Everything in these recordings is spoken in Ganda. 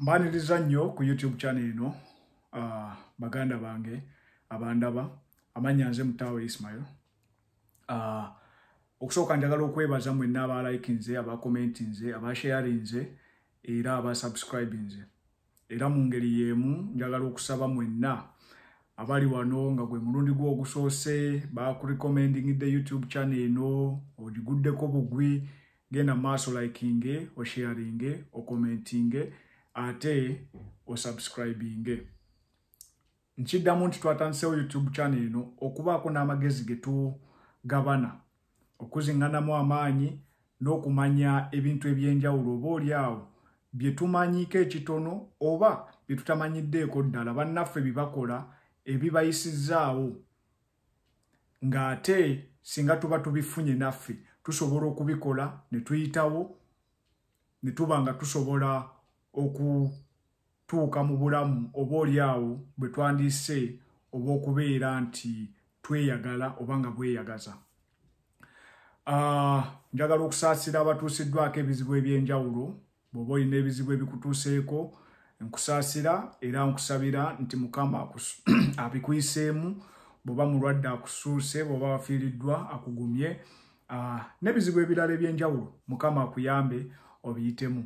mbaniriza nnyo ku youtube channel eno uh, baganda bange abandaba amanya nze mutaawe ismail uh, okusooka njagala okwebaza mwenna abalike nze abakomenti nze abasheari nze era abasubscribe nze era mu ngeri y'emu njagala okusaba mwenna abali wano nga gwe mulundi gwo ogusoose bakurekomendingidde youtube channel eno ogiguddeko bugwi genda maaso likinge osheringe okomentinge ate osubscribinge nkiddamu nti twatandiseewo youtube channel eno okubaako n'amagezi ge tugabana okuziŋŋanamu amaanyi n'okumanya ebintu ebyenjawulo oba oli awo bye tumanyiko ekitono oba bye tutamanyiddeeko ddala bannaffe byebakola ebibayisizzaawo ng'ate singa tuba tubifunye naffe tusobola okubikola ne tuyitawo ne tuba nga tusobola okutuuka mu bulamu obaoliawo bwe twandise oba okubeera nti tweyagala oba nga bweyagaza ah, njagala okusaasira abatuusiddwako ebizibu ebyenjawulo bweoba olina ebizibu ebikutuuseeko nkusaasira era nkusabira nti mukama abikuiseemu bweoba mulwadde akusuuse bweoba wafiiriddwa akugumye ah, n'ebizibu ebirala ebyenjawulo mukama akuyambe obiyitemu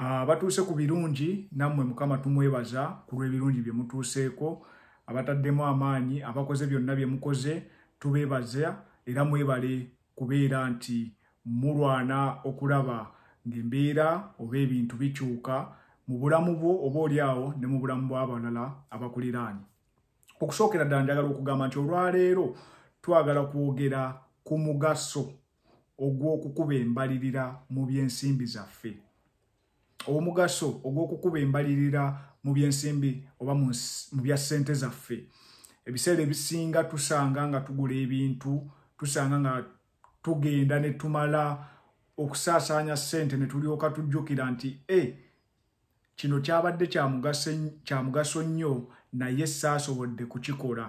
abatuuse ah, ku birungi nammwe mukama tumwebaza ku lw'ebirungi bye mutuuseeko abataddemu amaanyi abakoze byonna bye mukoze tubeebaza era mwebale kubeera nti mulwana okulaba ng'embeera oba ebintu bikyuka mu bulamu bwo oba oliawo ne mu bulamu bw'abalala abakuliraanye okusookera ddala njagala okugamba nti olwaleero twagala kwogera ku mugaso ogw'okukuba embalirira mu by'ensimbi zaffe omugaso ogw'okukuba embalirira mu byensimbi oba mu bya ssente zaffe ebiseera ebisinga tusanga nga tugula ebintu tusanga nga tugenda ne tumala okusaasaanya ssente ne tulyoka tujjukira nti e kino kyabadde kya mugaso nnyo naye saasobodde kukikola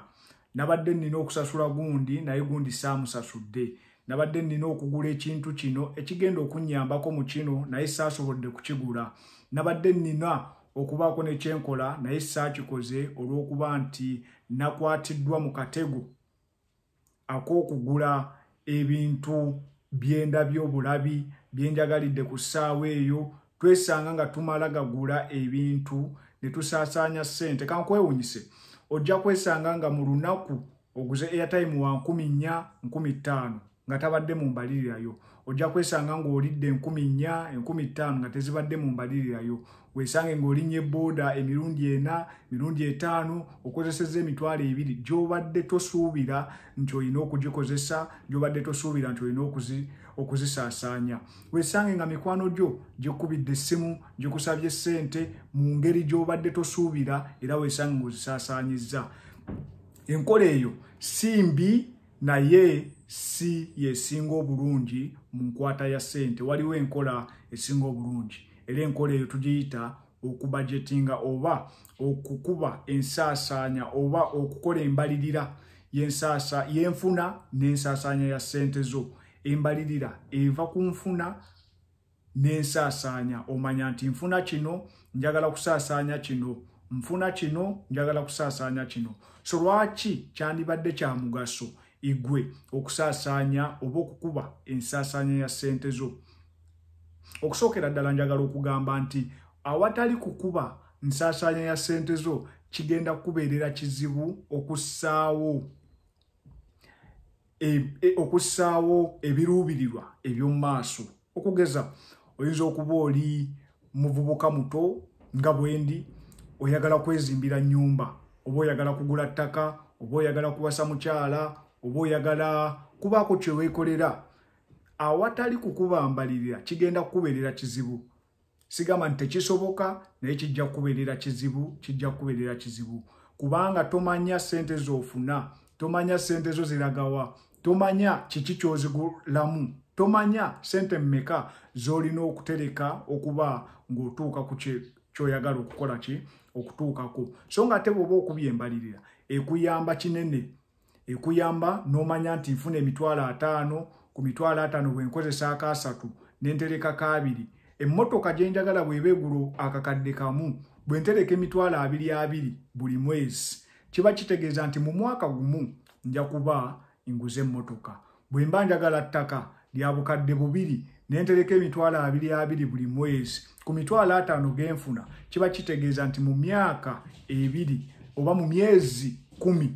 nabadde nnina okusasula gundi naye gundi saamusasudde nabadde nnina okugula ekintu kino ekigenda okunyambako mu kino naye saasobodde kukigula nabadde nnina okubaako nekyenkola naye saakikoze olw'okuba nti nakwatiddwa mu katego ak'okugula ebintu byendabyobulabi byenjagalidde ku ssaawa eyo twesanga nga tumala gagula ebintu ne tusaasaanya ssente kankwewunyise ojja kwesanga nga mu lunaku oguze airtime wa 14 15 nga tabadde mu mbalirirayo ojja kwesanga ng'olidde enkumi nnya enkumi ttaano nga tezibadde mu mbalirirayo weesange ng'olinnya ebooda emirundi ena emirundi etaano okozeseza emitwalo ebiri gy'obadde tosuubira nti olina okugikozesa gy'obadde tosuubira nti olina okuzisaasaanya weesange nga mikwano gyo gikubidde essimu gikusabye essente mu ngeri gy'obadde tosuubira era weesange ng'ozisaasaanyizza enkola eyo si mbi naye si yesinga obulungi mu nkwata ya ssente waliwo enkola esinga obulungi era enkola eyo tugiyita okubajetinga oba okukuba ensaasaanya oba okukola embalirira yensaasa yenfuna n'ensaasaanya ya ssente zo embalirira eva ku nfuna n'ensaasaanya omanya nti nfuna kino njagala kusaasaanya kino nfuna kino njagala kusaasaanya kino so lwaki kyandibadde kya mugaso igwe okusaasaanya oba okukuba ensaasaanya ya ssente zo okusookera ddala njagala okugamba nti awatali kukuba nsaasaanya ya ssente zo kigenda kukubeerera kizibu okussaawo e, e, okussaawo ebiruubirirwa eby'omu maaso okugeza oyinza okuba oli muvubuka muto nga bwe ndi oyagala kwezimbira nnyumba oba oyagala kugula ttaka oba oyagala kuwasa mukyala oba oyagala kubaako kyeweekolera awatali kukubambalirira kigenda kukubeerera kizibu sigamba nti tekisoboka naye kijja kukubeerera kizibu kijja kukubeerera kizibu kubanga tomanya sente zoofuna tomanya sente zo ziragawa tomanya kiki kyozigulamu tomanya sente mmeka z'olina okutereka okuba ng'otuuka ku kyoyagala okukola ki okutuukako so nga ate bwoba okubya embalirira ekuyamba kinene ekuyamba n'omanya nti nfuna emitwalo ataano ku mitwalo ataano bwe nkozesa akasatu n'entereka kabiri emmotoka gye njagala bweba egulo akakadde kamu bwe ntereka emitwalo abiri abiri buli mwezi kiba kitegeeza nti mu mwaka gumu nja kuba nguze emmotoka bwe mba njagala ttaka lya bukadde bubiri nentereka emitwalo abiri abiri buli mwezi ku mitwalo ataano genfuna kiba kitegeeza nti mu myaka ebiri oba mu myezi kumi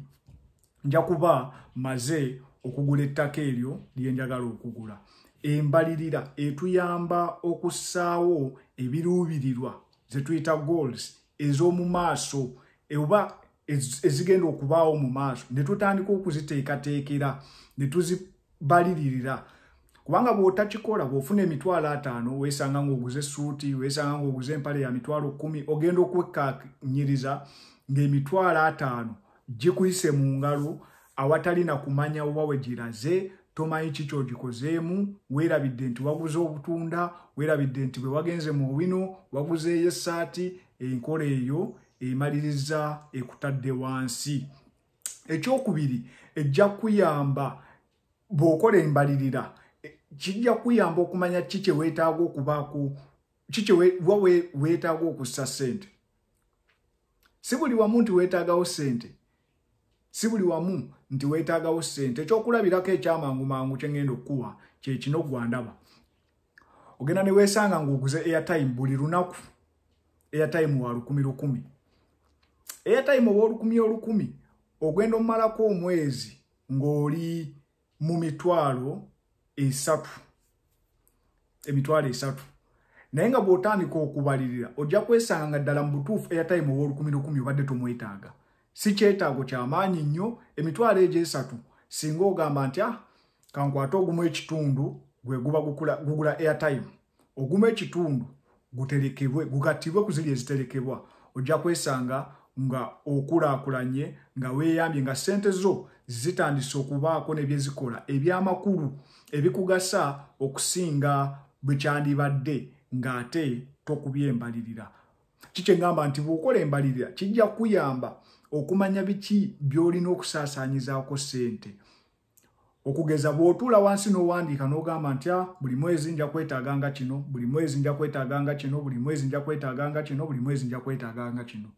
nja kuba maze okugula ettaka eryo lye njagala okugula embalirira etuyamba okussaawo ebiruubirirwa zetuyita goals ez'omu maaso oba ezigenda okubaawo mu maaso ne tutandika okuziteekateekera ne tuzibalirira kubanga bw'otakikola bw'ofuna emitwalo ataano weesanga ngaoguze esuuti weesanga ngaoguze empale ya mitwalo kkumi ogenda okwekkanyiriza ng'emitwalo ataano gikuyise mu ngalo awatali nakumanya wuba we giraze tomanyi kikyo gikozeemu weerabidde nti waguze obutunda weerabidde nti bwe wagenze mu bino waguzeeyo essaati enkola eyo emaliriza ekutadde wansi ekyokubiri ejja kuyamba bw'okola embalirira e, kijja kuyamba okumanya kikyeweetaaga okubaako kikyewa weetaaga okussa ssente si buli wamu nti weetaagawo ssente si buli wamu nti weetaagawo ssente ekyokulabirako ekyamangumangu kyengenda okukuwa kyekino gwandaba ogenda ne weesanga ngaoguze airtime buli lunaku airtime wa 11 airtime oba olukumi olukumi ogenda omumalako omwezi ngaoli mu mitwalo esatu emitwalo esatu naye nga bw'otandika okubalirira ojja kwesanga nga ddala mu butuufu airtime oba olukumi lukumi obadde tomwetaaga si kyetaago kyamaanyi nnyo emitwalo egyo esatu singa ogamba nti a ah, kankwate ogumu ekitundu gwe guba gugula airtime ogumu ekitundu guterekebwe gugattibwe ku ziri eziterekebwa ojja kwesanga nga okulaakulanye nga weeyambye nga ssente zo zitandise okubaako nebyezikola ebyamakulu ebikugasa okusinga bwe kyandibadde ng'ate tokubyembalirira kikye ngamba nti bw'okola embalirira kijja kukuyamba okumanya biki byolina okusaasaanyizaako ssente okugeza bwotuula wansi n'owandiika n'ogamba nti ah, buli mwezi nja kwetaaganga kino buli mwezi nja kwetaaganga kino buli mwezi nja kwetaaganga kino buli mwezi nja kwetaaganga kino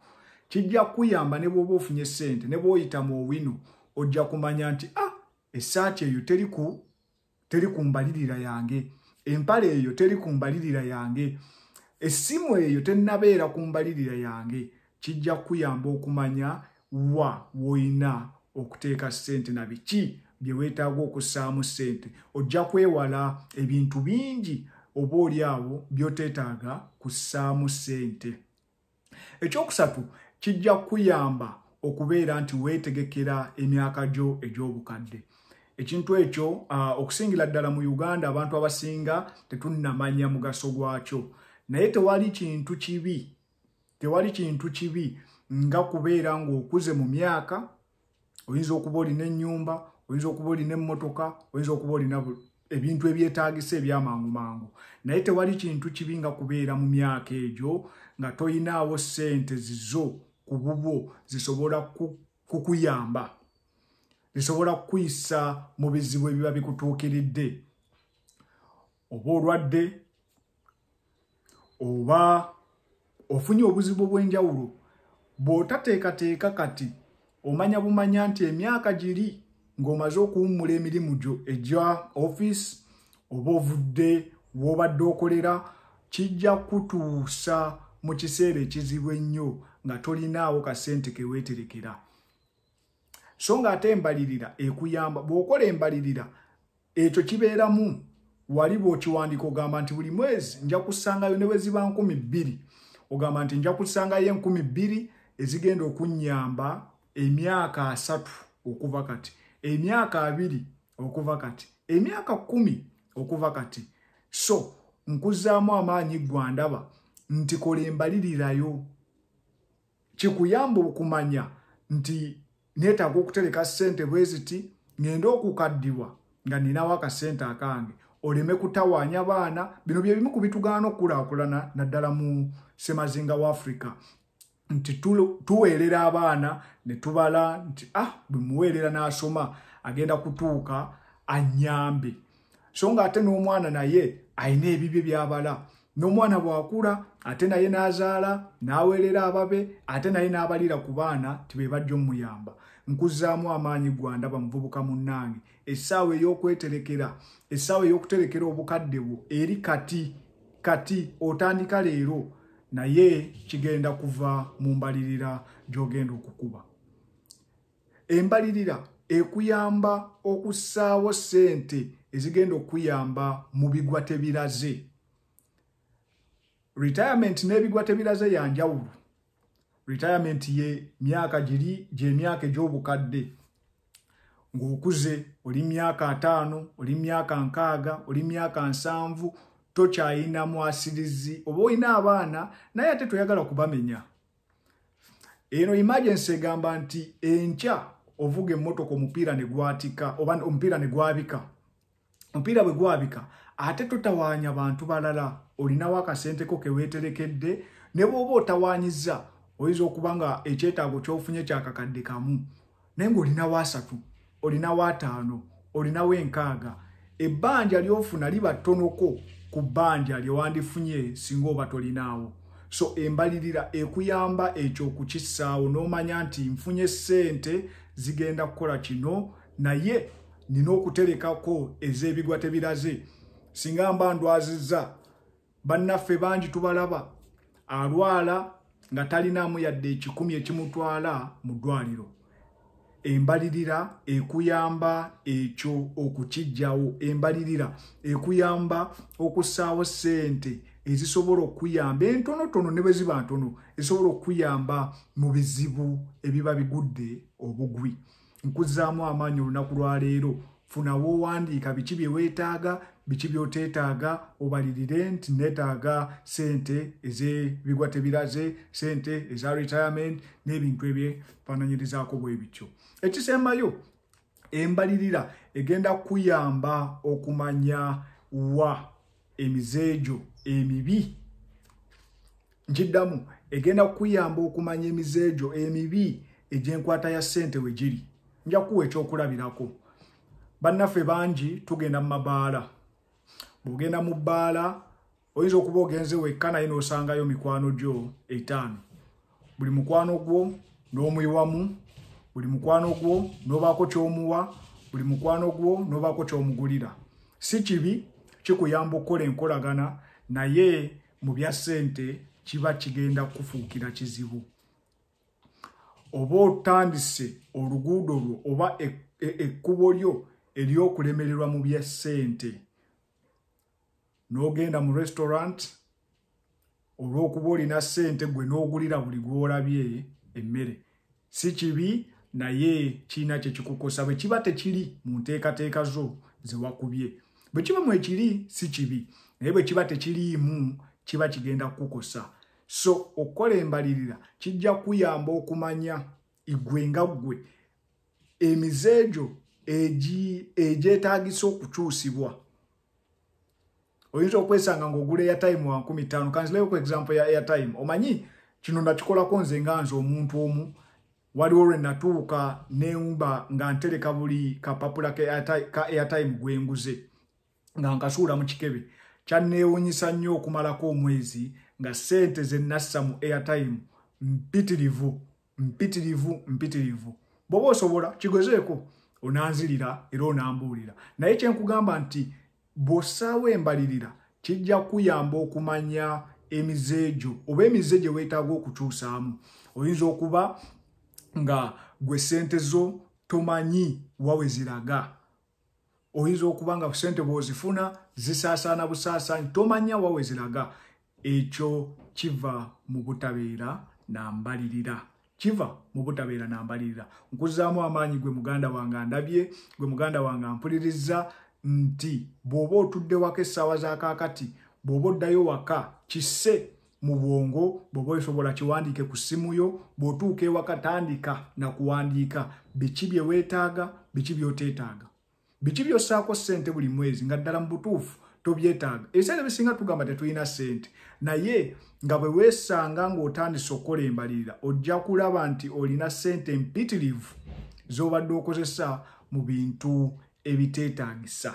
kijja kukuyamba ne bwoba ofunye ssente ne bwoyita mu owino ojja kumanya nti a ah, essaati eyo teri ku mbalirira yange empale eyo teri ku mbalirira yange essimu eyo tennabeera ku mbalirira yange e kijja kuyamba okumanya wa woyina okuteeka sente na biki byeweetaaga okussaamu sente ojja kwewala ebintu bingi oba oli awo byoteetaaga kussaamu sente ekyokusatu kijja kuyamba okubeera nti weetegekera emyaka gyo egy'obukadde ekintu ekyo uh, okusingira ddala mu uganda abantu abasinga tetunnamanya mugaso gwakyo naye tewali kintu kibi tewali kintu kibi nga kubeera ng'okuze mu myaka oyinza okuba olina ennyumba oyinza okuba olina emmotoka oyinza okuba olina ebintu ebyetaagisa ebyamangu mangu naye tewali kintu kibi nga kubeera mu myaka egyo nga toyinaawo ssente zizo ku bubwo zisobola kukuyamba zisobola kukuyisa mu bizibu ebiba bikutuukiridde oba olwadde oba ofunye obuzibu bw'enjawulo bw'otateekateeka kati omanya bumanya nti emyaka giri ng'omaze okuwummula emirimu gyo egya offisi oba ovudde w'obadde okolera kijja kutuusa mu kiseera ekizibu ennyo nga tolinaawo kasente keweeterekera so ng'ate embalirira ekuyamba bw'okola embalirira ekyo kibeeramu wali bw'okiwandiika ogamba nti buli mwezi nja kusangayo ne bwe ziba nkumi bbiri ogamba nti nja kusangayo enkumi bbiri ezigenda okunyamba emyaka asatu okuva kati emyaka abiri okuva kati emyaka kumi okuva kati so nkuzaamu amaanyi gwandaba nti kola embalirirayo kikuyamba okumanya nti neetaaga okutereka ssente bwe ziti ngenda okukaddibwa nga ninawo akasente akange oleme kutawaanya baana bino bye bimu ku bitugaana okukulaakulana naddala mu semazinga wa africa nti tuweerera abaana ne tubala nti ah bwe muweerera n'asoma agenda kutuuka annyambe so nga ate n'omwana naye ayina ebibye byabala n'omwana bwakula ate naye n'azaala n'aweerera ababe ate naye n'abalira ku baana tibebajja omuyamba nkuzaamu amaanyi gwandaba muvubuka munnange essaawa ey'okweterekera essaawa ey'okuterekera obukadde bwo eri kati kati otandika leero naye kigenda kuva mu mbalirira gy'ogenda okukuba embalirira ekuyamba okussaawo ssente ezigenda okuyamba mu bigwa tebiraze retirement n'ebigwa tebiraze yanjawulo retirement ye myaka giri gy'emyaka egy'obukadde ng'okuze oli myaka ataano oli myaka nkaaga oli myaka nsanvu tokyayina mwasirizi oba olina abaana naye ate toyagala kubamenya eno emergency egamba nti enkya ovuga emmotoka omupiira negwatika oba omupiira negwabika omupiira bwe gwabika ate totawaanya bantu balala olina wakasenteko keweeterekedde ne bwoba otawaanyiza oyinza okuba nga ekyetaago kyofunye kyakakadde kamu naye ngaolina waasatu olina waataano olinawo enkaaga ebbanja lyofuna liba ttonoko ku bbanja lyewandifunye singa oba tolinaawo so embalirira ekuyamba ekyokukissaawo n'omanya nti nfunye ssente zigenda kukola kino naye nina okuterekako ez'ebigwa tebiraze singa mba ndwazizza bannaffe bangi tubalaba alwala nga talinamu yadde ekikumi ekimutwala mu ddwaliro embalirira ekuyamba ekyo okukiggyawo embalirira ekuyamba okussaawo ssente ezisobola okuyamba entonotono ne bwe ziba ntono ezisobola okuyamba mu bizibu ebiba bigudde obugwi nkuzaamu amaanyi olunaku lwaleero funawo owandiika biki byeweetaaga biki byoteetaaga obalirire nti neetaaga sente ezebigwa tebiraze sente eza retirement n'ebintu ebyefaananyirizaako bwe bityo ekisembayo embalirira egenda kuyamba okumanya wa emizeegyo emibi nkiddamu egenda kuyamba okumanya emizeegyo emibi egyenkwata ya sente we giri nja kuwa ekyokulabirako bannaffe bangi tugenda mu mabaala ng'ogenda mu bbaala oyinza okuba ogenze wekka naye n'osangayo mikwano gyo eitaano buli mukwano gwo n'omuyiwamu buli mukwano gwo n'obaako kyomuwa buli mukwano gwo n'obaako kyomugulira si kibi kikuyamba okukola enkolagana naye mu bya ssente kiba kigenda kukufuukira kizibu oba otandise oluguudo lwo oba e-, e-, ekkubo lyo ery'okulemererwa mu bya ssente n'ogenda mu restaurant olw'okuba olina ssente gwe n'ogulira buli gw'olabye emmere si kibi naye kiina kye kikukosa bwe kiba tekiri mu nteekateeka zo zewakubye bwe kiba mu ekiri si kibi naye bwe kiba tekiriimu kiba kigenda kukukosa so okukola embalirira kijja kuyamba okumanya igwe nga ggwe emize egyo egyetaagisa okukyusibwa oyinza okwesanga ngaogula eyatayimu wa 5 kanzireyo ku example ya airtime omanyi kino nakikolako nze nga nze omuntu omu waliwo lwe natuuka nemba nga ntereka buli kapapula ka airtime gwenguze nga nkasuula mu kikebe kyanneewunyisa nnyo okumalako omwezi nga ssente ze nassa mu airtime mpitirivu mpitirivu mpitirivu bw'oba osobola kigezeeko onanzirira era onambuulira naye kyenkugamba nti bw'ossaawo embalirira kijja kuyamba okumanya emizeejo oba emize gye weetaaga okukyusaamu oyinza okuba nga gwe sente zo tomanyi wawe ziraga oyinza okuba nga sente bw'ozifuna zisaasaana busaasaanyi tomanya wawe ziraga ekyo kiva mu butabeera nambalirira kiva mu butabeera nambalirira nkuzaamu amaanyi gwe muganda wange andabye gwe muganda wange ampuliriza nti bw'oba otudde wako essaawa zakakati bw'oba oddayo waka kise mu bwongo bw'oba oyisobola kiwandiike ku ssimu yo bw'otuuka ewaka tandika nakuwandiika biki bye weetaaga biki by'oteetaaga biki by'ossaako ssente buli mwezi nga ddala mu butuufu tobyetaaga ebiseera bisinga tugamba tetulina ssente naye nga bwe weesanga ng'otandise okukola embalirira ojja kulaba nti olina ssente mpitirivu z'obadde okozesa mu bintu ebiteetagisa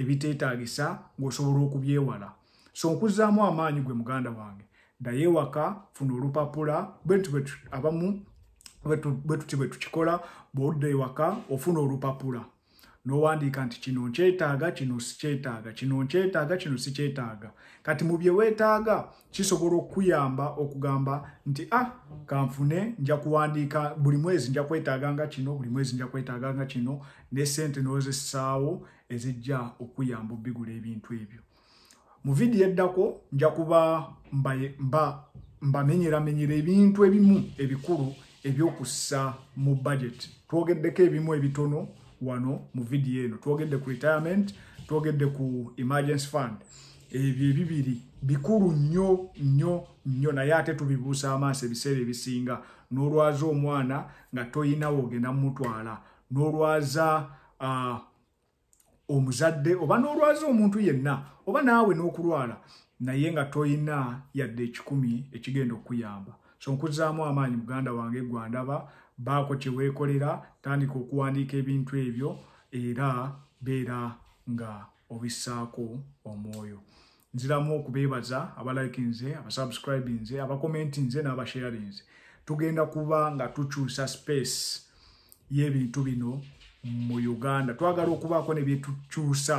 ebiteetagisa ng'osobola okubyewala so nkuzaamu amaanyi gwe muganda wange ddaye waka funa olupapula bwetuti bwe tukikola bwodda ewaka ofuna olupapula nowandika nti kino nkyetaaga kino sikyetaaga kino nkyetaaga kino sikyetaaga kati mu byewetaaga kisobola okkuyamba okugamba nti ah kanfune nja kuwandiika buli mwezi nja kwetaaganga kino buli mwezi nja kwetaaganga kino ne sente nozesaawo ezijja okuyamba obbigula ebintu ebyo mu vidiyo eddako nja kuba mbamenyeramenyera ebintu ebimu ebikulu ebyokussa mu budget twogeddeko ebimu ebitono wano mu vidiyo eno twogedde ku retirement twogedde ku emergency fund ebyo ebibiri bikulu nnyo nnyo nnyo naye ate tubibuusa amaaso ebiseera ebisinga n'olwaza omwana nga toyina woogenda mumutwala n'olwaza omuzadde oba n'olwaza omuntu yenna oba naawe n'okulwala naye nga toyina yadde ekikumi ekigenda okukuyamba so nkuzaamu amaanyi muganda wange gwandaba baako kye weekolera tandika okuwandiika ebintu ebyo era beera nga obissaako omwoyo nziramu okubeebaza abalaiki nze abasubscribe nze abakomenti nze n'abasheari nze tugenda kuba nga tukyusa space y'ebintu bino mu uganda twagala okubaako ne byetukyusa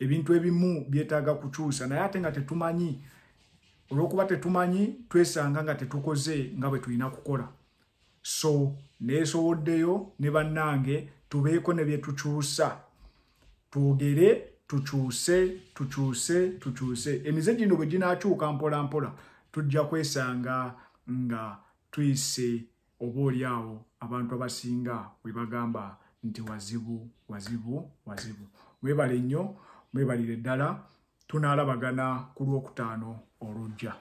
ebintu ebimu byetaaga kukyusa naye ate nga tetumanyi olw'okuba tetumanyi twesanga nga tetukoze nga bwe tulina kukola so nesowoddeyo ne bannange tubeeko ne bye tukyusa twogere tukyuse tukyuse tukyuse emize gino bwe ginakyuka mpola mpola tujja kwesanga nga tuyise obaoliawo abantu abasinga we bagamba nti wazibu wazibu wazibu mwebale nnyo mwebalire ddala tunaalabagana ku lwokutaano olujja